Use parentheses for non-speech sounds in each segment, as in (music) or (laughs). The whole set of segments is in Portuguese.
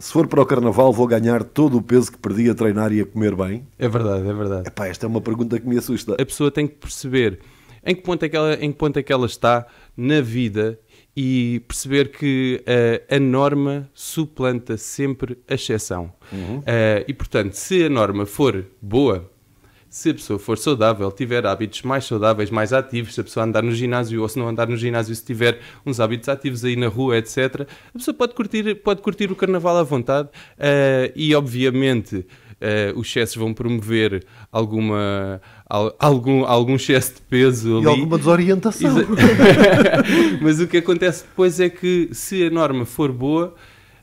se for para o carnaval, vou ganhar todo o peso que perdi a treinar e a comer bem? É verdade, é verdade. Epá, esta é uma pergunta que me assusta. A pessoa tem que perceber em que ponto é que ela, em que ponto é que ela está na vida e perceber que uh, a norma suplanta sempre a exceção. Uhum. Uh, e portanto, se a norma for boa, se a pessoa for saudável, tiver hábitos mais saudáveis, mais ativos, se a pessoa andar no ginásio ou se não andar no ginásio, se tiver uns hábitos ativos aí na rua, etc., a pessoa pode curtir, pode curtir o carnaval à vontade uh, e, obviamente, uh, os excessos vão promover alguma. Algum, algum excesso de peso ali. E alguma desorientação. (laughs) Mas o que acontece depois é que, se a norma for boa,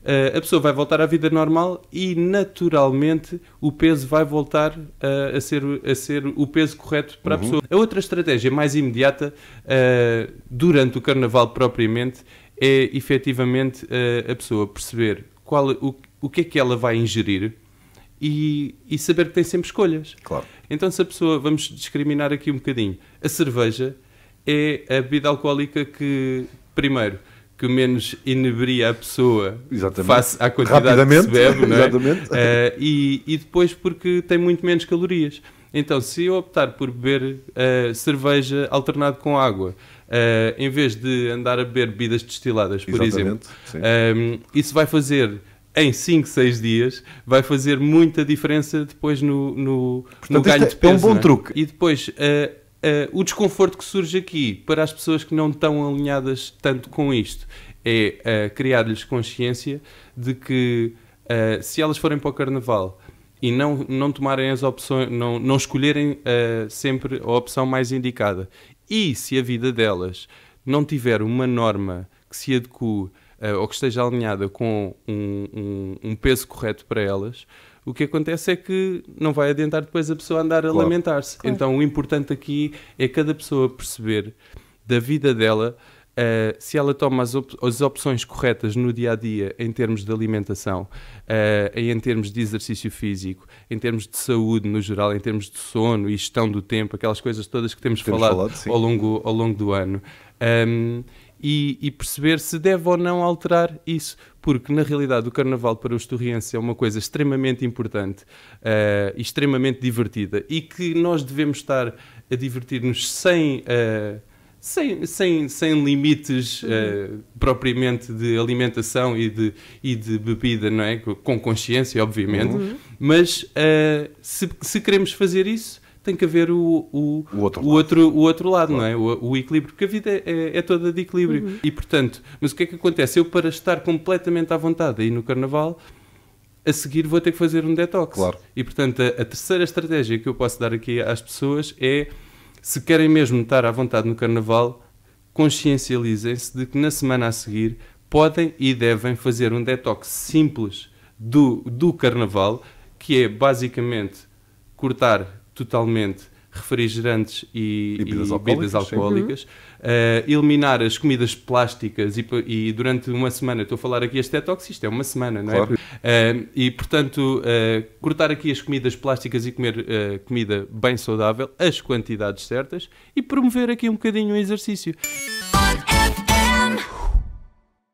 eh, a pessoa vai voltar à vida normal e naturalmente o peso vai voltar a, eh, a ser, a ser o peso correto para uhum. a pessoa. A outra estratégia mais imediata uh, durante o carnaval propriamente é efetivamente uh, a pessoa perceber qual, o, o que é que ela vai ingerir. E, e saber que tem sempre escolhas. Claro. Então, se a pessoa, vamos discriminar aqui um bocadinho, a cerveja é a bebida alcoólica que, primeiro, que menos inebria a pessoa Exatamente. face à quantidade que se bebe, não é? Exatamente. Uh, e, e depois porque tem muito menos calorias. Então, se eu optar por beber uh, cerveja alternado com água, uh, em vez de andar a beber bebidas destiladas, por Exatamente, exemplo, isso vai fazer em 5, 6 dias, vai fazer muita diferença depois no, no, Portanto, no ganho é de peso. É um bom é? truque. E depois. Eh, o desconforto que surge aqui para as pessoas que não estão alinhadas tanto com isto é eh, criar-lhes consciência de que eh, se elas forem para o carnaval e não, não tomarem as opções, não, não escolherem uh, sempre a opção mais indicada. E se a vida delas não tiver uma norma que se adeque uh, ou que esteja alinhada com um, um, um peso correto para elas, o que acontece é que não vai adiantar depois a pessoa andar a claro. lamentar-se. Claro. Então o importante aqui é cada pessoa perceber da vida dela Uh, se ela toma as, op as, opções corretas no dia a dia, em termos de alimentação, uh, em termos de exercício físico, em termos de saúde no geral, em termos de sono e gestão do tempo, aquelas coisas todas que temos, temos falado, falado ao, longo, ao longo do ano, um, ehm, e, e perceber se deve ou não alterar isso porque na realidade o carnaval para os torrienses é uma coisa extremamente importante uh, extremamente divertida e que nós devemos estar a divertir-nos sem uh, sem, sem, sem limites uhum. uh, propriamente de alimentação e de, e de bebida, não é? Com consciência, obviamente. Uhum. Mas uh, se, se queremos fazer isso, tem que haver o, o, o, outro, o, lado. outro, o outro lado, claro. não é? O, o, equilíbrio, porque a vida é, é, é toda de equilíbrio. Uhum. E portanto, mas o que é que acontece? Eu, para estar completamente à vontade aí no carnaval, a seguir vou ter que fazer um detox. Claro. E portanto, a, a terceira estratégia que eu posso dar aqui às pessoas é se querem mesmo estar à vontade no carnaval, consciencializem-se de que na semana a seguir podem e devem fazer um detox simples do, do carnaval, que é basicamente cortar totalmente refrigerantes e, e bebidas e alcoólicas, bebidas alcoólicas uh, eliminar as comidas plásticas e, e, durante uma semana, estou a falar aqui este detox, isto é uma semana, não é? claro. é? Uh, e portanto, uh, cortar aqui as comidas plásticas e comer comida bem saudável, as quantidades certas e promover aqui um bocadinho o exercício.